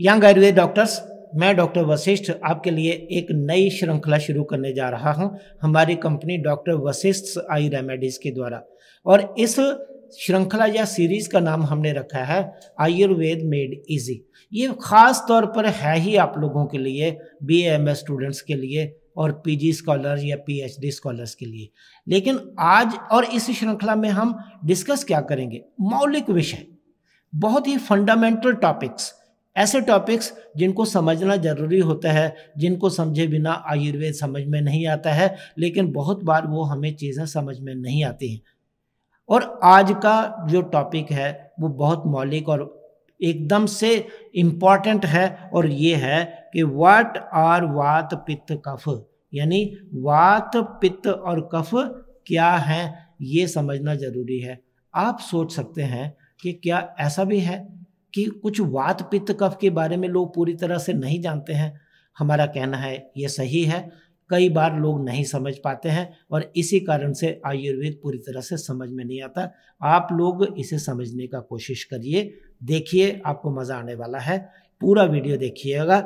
young Ayurveda doctors मैं doctor Vashishtha आपके लिए एक नई श्रृंखला शुरू करने जा रहा हूं हमारी कंपनी डॉक्टर वशिष्ठ आई रेमेडीज़ के द्वारा और इस श्रृंखला या सीरीज़ का नाम हमने रखा है आयुर्वेद मेड इजी ये ख़ास तौर पर है ही आप लोगों के लिए बी एम एस स्टूडेंट्स के लिए और पीजी स्कॉलर या पीएचडी स्कॉलर्स के लिए लेकिन आज और इस श्रृंखला में हम डिस्कस क्या करेंगे मौलिक विषय बहुत ही फंडामेंटल टॉपिक्स ऐसे टॉपिक्स जिनको समझना ज़रूरी होता है जिनको समझे बिना आयुर्वेद समझ में नहीं आता है लेकिन बहुत बार वो हमें चीज़ें समझ में नहीं आती हैं और आज का जो टॉपिक है वो बहुत मौलिक और एकदम से इम्पॉर्टेंट है और ये है कि वाट आर वात पित्त कफ यानी वात पित्त और कफ क्या हैं ये समझना ज़रूरी है आप सोच सकते हैं कि क्या ऐसा भी है कि कुछ वात पित्त कफ के बारे में लोग पूरी तरह से नहीं जानते हैं हमारा कहना है ये सही है कई बार लोग नहीं समझ पाते हैं और इसी कारण से आयुर्वेद पूरी तरह से समझ में नहीं आता आप लोग इसे समझने का कोशिश करिए देखिए आपको मज़ा आने वाला है पूरा वीडियो देखिएगा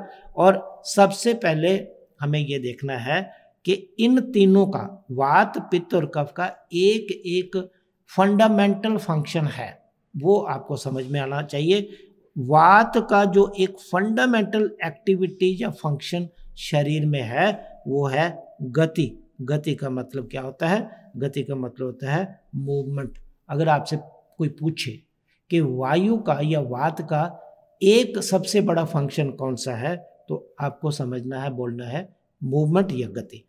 और सबसे पहले हमें ये देखना है कि इन तीनों का वात पित्त और कफ का एक एक फंडामेंटल फंक्शन है वो आपको समझ में आना चाहिए वात का जो एक फंडामेंटल एक्टिविटी या फंक्शन शरीर में है वो है गति गति का मतलब क्या होता है गति का मतलब होता है मूवमेंट अगर आपसे कोई पूछे कि वायु का या वात का एक सबसे बड़ा फंक्शन कौन सा है तो आपको समझना है बोलना है मूवमेंट या गति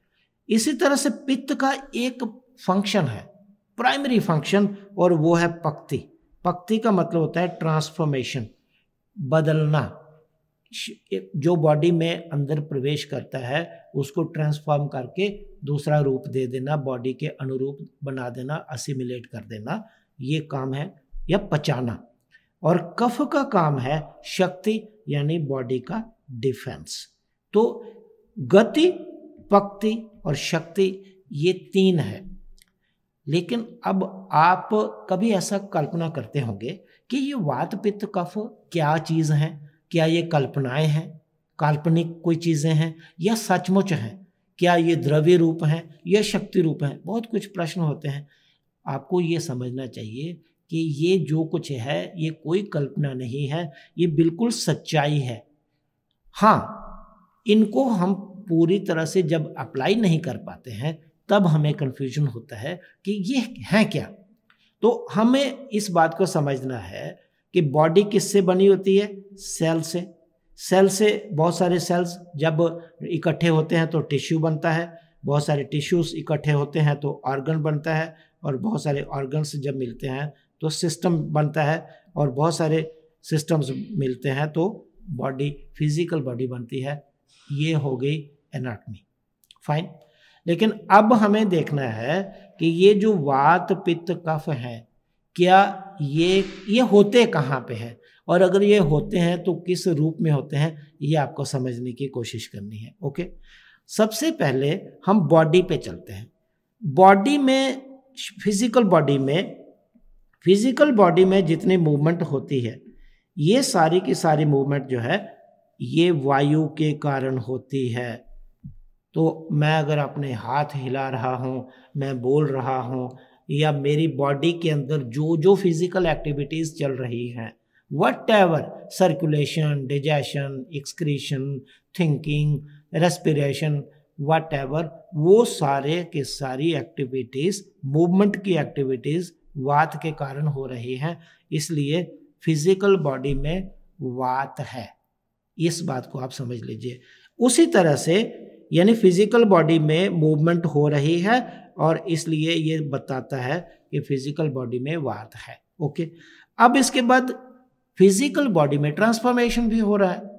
इसी तरह से पित्त का एक फंक्शन है प्राइमरी फंक्शन और वो है पक्ति पक्ति का मतलब होता है ट्रांसफॉर्मेशन बदलना जो बॉडी में अंदर प्रवेश करता है उसको ट्रांसफॉर्म करके दूसरा रूप दे देना बॉडी के अनुरूप बना देना असिमिलेट कर देना ये काम है या पचाना और कफ का काम है शक्ति यानी बॉडी का डिफेंस तो गति पक्ति और शक्ति ये तीन है लेकिन अब आप कभी ऐसा कल्पना करते होंगे कि ये वात पित्त कफ क्या चीज़ है क्या ये कल्पनाएं हैं काल्पनिक कोई चीज़ें हैं या सचमुच हैं क्या ये द्रव्य रूप हैं या शक्ति रूप हैं बहुत कुछ प्रश्न होते हैं आपको ये समझना चाहिए कि ये जो कुछ है ये कोई कल्पना नहीं है ये बिल्कुल सच्चाई है हाँ इनको हम पूरी तरह से जब अप्लाई नहीं कर पाते हैं तब हमें कन्फ्यूजन होता है कि ये हैं क्या तो हमें इस बात को समझना है कि बॉडी किससे बनी होती है सेल से सेल से बहुत सारे सेल्स जब इकट्ठे होते हैं तो टिश्यू बनता है बहुत सारे टिश्यूज इकट्ठे होते हैं तो ऑर्गन बनता है और बहुत सारे ऑर्गन्स जब मिलते हैं तो सिस्टम बनता है और बहुत सारे सिस्टम्स मिलते हैं तो बॉडी फिजिकल बॉडी बनती है ये हो गई एनाटमी फाइन लेकिन अब हमें देखना है कि ये जो वात पित्त कफ हैं क्या ये ये होते कहाँ पे हैं और अगर ये होते हैं तो किस रूप में होते हैं ये आपको समझने की कोशिश करनी है ओके सबसे पहले हम बॉडी पे चलते हैं बॉडी में फिजिकल बॉडी में फिजिकल बॉडी में जितनी मूवमेंट होती है ये सारी की सारी मूवमेंट जो है ये वायु के कारण होती है तो मैं अगर अपने हाथ हिला रहा हूँ मैं बोल रहा हूँ या मेरी बॉडी के अंदर जो जो फिज़िकल एक्टिविटीज़ चल रही हैं whatever circulation digestion excretion thinking respiration whatever वो सारे के सारी एक्टिविटीज़ मूवमेंट की एक्टिविटीज़ वात के कारण हो रही हैं इसलिए फिज़िकल बॉडी में वात है इस बात को आप समझ लीजिए उसी तरह से यानी फिज़िकल बॉडी में मूवमेंट हो रही है और इसलिए ये बताता है कि फिज़िकल बॉडी में वात है ओके अब इसके बाद फिज़िकल बॉडी में ट्रांसफॉर्मेशन भी हो रहा है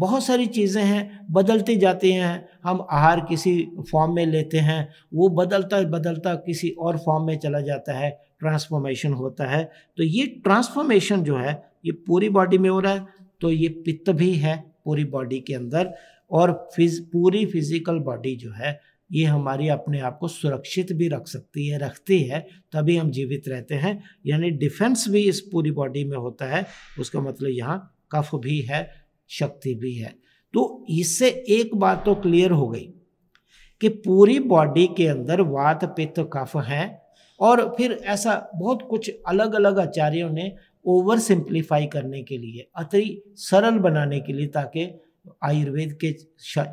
बहुत सारी चीज़ें हैं बदलती जाती हैं हम आहार किसी फॉर्म में लेते हैं वो बदलता बदलता किसी और फॉर्म में चला जाता है ट्रांसफॉर्मेशन होता है तो ये ट्रांसफॉर्मेशन जो है ये पूरी बॉडी में हो रहा है तो ये पित्त भी है पूरी बॉडी के अंदर और फिज पूरी फिजिकल बॉडी जो है ये हमारी अपने आप को सुरक्षित भी रख सकती है रखती है तभी हम जीवित रहते हैं यानी डिफेंस भी इस पूरी बॉडी में होता है उसका मतलब यहाँ कफ भी है शक्ति भी है तो इससे एक बात तो क्लियर हो गई कि पूरी बॉडी के अंदर वात पित्त कफ हैं और फिर ऐसा बहुत कुछ अलग अलग आचार्यों ने ओवर सिंप्लीफाई करने के लिए अति सरल बनाने के लिए ताकि आयुर्वेद के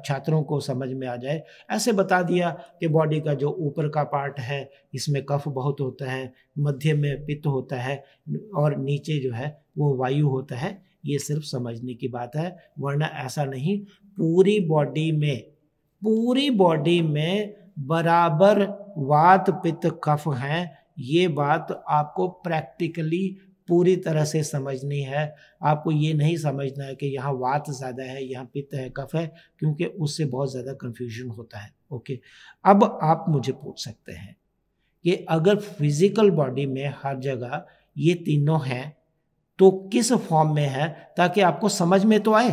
छात्रों को समझ में आ जाए ऐसे बता दिया कि बॉडी का जो ऊपर का पार्ट है इसमें कफ बहुत होता है मध्य में पित्त होता है और नीचे जो है वो वायु होता है ये सिर्फ समझने की बात है वरना ऐसा नहीं पूरी बॉडी में पूरी बॉडी में बराबर वात पित्त कफ हैं ये बात आपको प्रैक्टिकली पूरी तरह से समझनी है आपको ये नहीं समझना है कि यहाँ वात ज़्यादा है यहाँ पित्त है कफ है क्योंकि उससे बहुत ज़्यादा कन्फ्यूजन होता है ओके अब आप मुझे पूछ सकते हैं कि अगर फिज़िकल बॉडी में हर जगह ये तीनों हैं तो किस फॉर्म में है ताकि आपको समझ में तो आए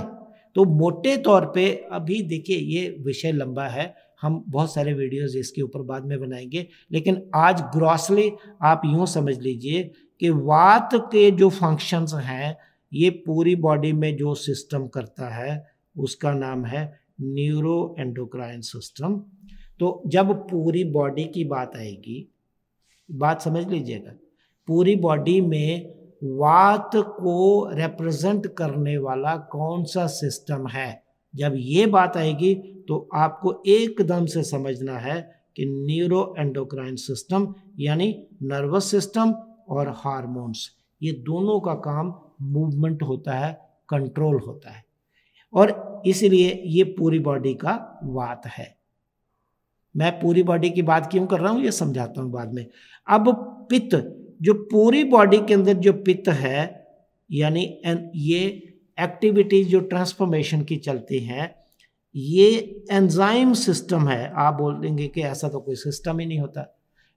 तो मोटे तौर पे अभी देखिए ये विषय लंबा है हम बहुत सारे वीडियोस इसके ऊपर बाद में बनाएंगे लेकिन आज ग्रॉसली आप यूँ समझ लीजिए कि वात के जो फंक्शंस हैं ये पूरी बॉडी में जो सिस्टम करता है उसका नाम है न्यूरो एंडोक्राइन सिस्टम तो जब पूरी बॉडी की बात आएगी बात समझ लीजिएगा पूरी बॉडी में वात को रिप्रेजेंट करने वाला कौन सा सिस्टम है जब ये बात आएगी तो आपको एकदम से समझना है कि न्यूरो एंडोक्राइन सिस्टम यानी नर्वस सिस्टम और हारमोन्स ये दोनों का काम मूवमेंट होता है कंट्रोल होता है और इसलिए ये पूरी बॉडी का वात है मैं पूरी बॉडी की बात क्यों कर रहा हूँ ये समझाता हूँ बाद में अब पित्त जो पूरी बॉडी के अंदर जो पित्त है यानी ये एक्टिविटीज जो ट्रांसफॉर्मेशन की चलती हैं ये एंजाइम सिस्टम है आप बोलेंगे कि ऐसा तो कोई सिस्टम ही नहीं होता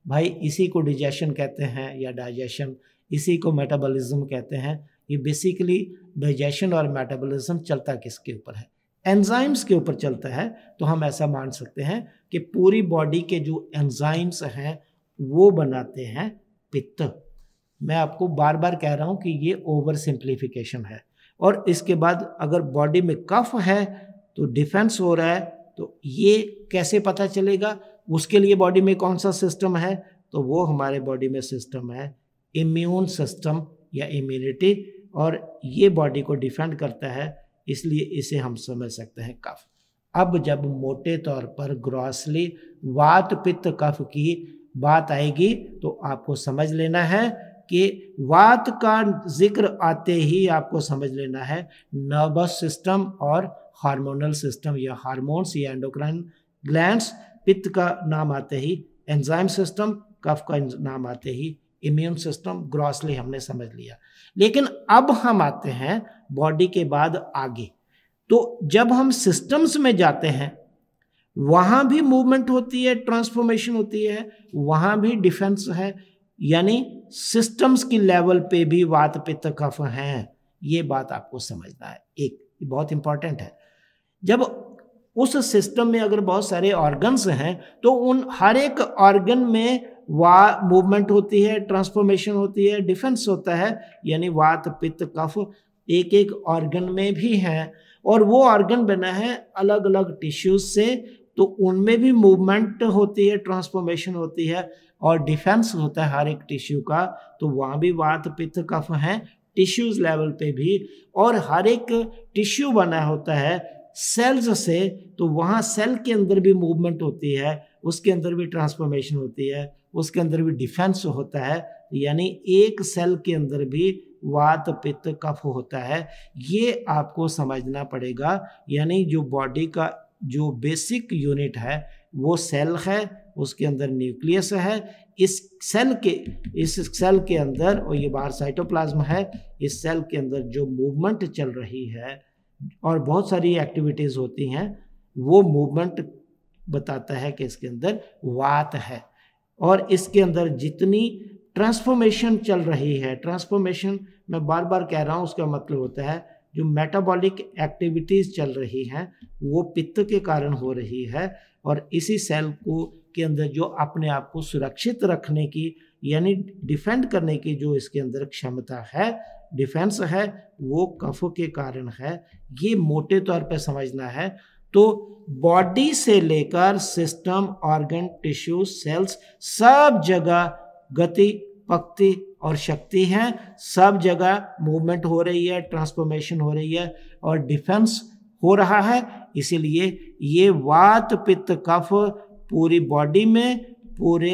भाई इसी को डिजेशन कहते हैं या डाइजेशन इसी को मेटाबॉलिज्म कहते हैं ये बेसिकली डाइजेशन और मेटाबॉलिज्म चलता किसके ऊपर है एंजाइम्स के ऊपर चलता है तो हम ऐसा मान सकते हैं कि पूरी बॉडी के जो एंजाइम्स हैं वो बनाते हैं पित्त मैं आपको बार बार कह रहा हूँ कि ये ओवर सिंप्लीफिकेशन है और इसके बाद अगर बॉडी में कफ है तो डिफेंस हो रहा है तो ये कैसे पता चलेगा उसके लिए बॉडी में कौन सा सिस्टम है तो वो हमारे बॉडी में सिस्टम है इम्यून सिस्टम या इम्यूनिटी और ये बॉडी को डिफेंड करता है इसलिए इसे हम समझ सकते हैं कफ अब जब मोटे तौर पर ग्रॉसली वात पित्त कफ की बात आएगी तो आपको समझ लेना है कि वात का जिक्र आते ही आपको समझ लेना है नर्वस सिस्टम और हार्मोनल सिस्टम या हार्मोन्स या एंडोक्राइन ग्लैंड्स पित्त का नाम आते ही एंजाइम सिस्टम कफ का नाम आते ही इम्यून सिस्टम ग्रॉसली हमने समझ लिया लेकिन अब हम आते हैं बॉडी के बाद आगे तो जब हम सिस्टम्स में जाते हैं वहां भी मूवमेंट होती है ट्रांसफॉर्मेशन होती है वहां भी डिफेंस है यानी सिस्टम्स की लेवल पे भी वात पित्त कफ हैं ये बात आपको समझना है एक बहुत इंपॉर्टेंट है जब उस सिस्टम में अगर बहुत सारे ऑर्गन्स हैं तो उन हर एक ऑर्गन में वा मूवमेंट होती है ट्रांसफॉर्मेशन होती है डिफेंस होता है यानी वात पित्त कफ एक एक ऑर्गन में भी हैं और वो ऑर्गन बना है अलग अलग टिश्यूज से तो उनमें भी मूवमेंट होती है ट्रांसफॉर्मेशन होती है और डिफेंस होता है हर एक टिश्यू का तो वहाँ भी वात पित्त कफ हैं टिश्यूज लेवल पे भी और हर एक टिश्यू बना होता है सेल्स से तो वहाँ सेल के अंदर भी मूवमेंट होती है उसके अंदर भी ट्रांसफॉर्मेशन होती है उसके अंदर भी डिफेंस होता है यानी एक सेल के अंदर भी वात पित्त कफ होता है ये आपको समझना पड़ेगा यानी जो बॉडी का जो बेसिक यूनिट है वो सेल है उसके अंदर न्यूक्लियस है इस सेल के इस सेल के अंदर और ये बाहर साइटोप्लाज्म है इस सेल के अंदर जो मूवमेंट चल रही है और बहुत सारी एक्टिविटीज़ होती हैं वो मूवमेंट बताता है कि इसके अंदर वात है और इसके अंदर जितनी ट्रांसफॉर्मेशन चल रही है ट्रांसफॉर्मेशन मैं बार बार कह रहा हूँ उसका मतलब होता है जो मेटाबॉलिक एक्टिविटीज़ चल रही हैं वो पित्त के कारण हो रही है और इसी सेल को के अंदर जो अपने आप को सुरक्षित रखने की यानी डिफेंड करने की जो इसके अंदर क्षमता है डिफेंस है वो कफ के कारण है ये मोटे तौर पे समझना है तो बॉडी से लेकर सिस्टम ऑर्गन टिश्यू सेल्स सब जगह गति पक्ति और शक्ति है सब जगह मूवमेंट हो रही है ट्रांसफॉर्मेशन हो रही है और डिफेंस हो रहा है इसीलिए ये वात पित्त कफ पूरी बॉडी में पूरे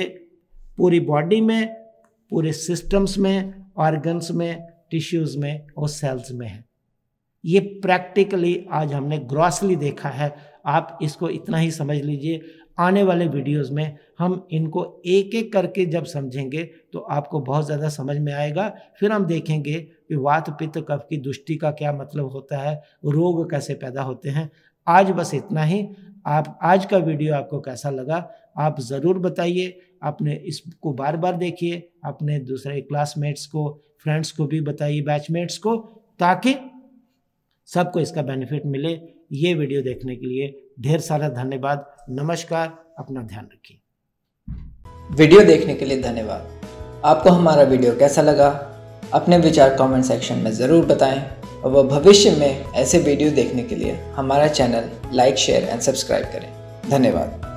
पूरी बॉडी में पूरे सिस्टम्स में ऑर्गन्स में टिश्यूज़ में और सेल्स में है ये प्रैक्टिकली आज हमने ग्रॉसली देखा है आप इसको इतना ही समझ लीजिए आने वाले वीडियोस में हम इनको एक एक करके जब समझेंगे तो आपको बहुत ज़्यादा समझ में आएगा फिर हम देखेंगे कि वात पित्त कफ की दुष्टि का क्या मतलब होता है रोग कैसे पैदा होते हैं आज बस इतना ही आप आज का वीडियो आपको कैसा लगा आप ज़रूर बताइए आपने इसको बार बार देखिए अपने दूसरे क्लासमेट्स को फ्रेंड्स को भी बताइए बैचमेट्स को ताकि सबको इसका बेनिफिट मिले ये वीडियो देखने के लिए ढेर सारा धन्यवाद नमस्कार अपना ध्यान रखिए वीडियो देखने के लिए धन्यवाद आपको हमारा वीडियो कैसा लगा अपने विचार कमेंट सेक्शन में ज़रूर बताएं और वह भविष्य में ऐसे वीडियो देखने के लिए हमारा channel like share and subscribe करें धन्यवाद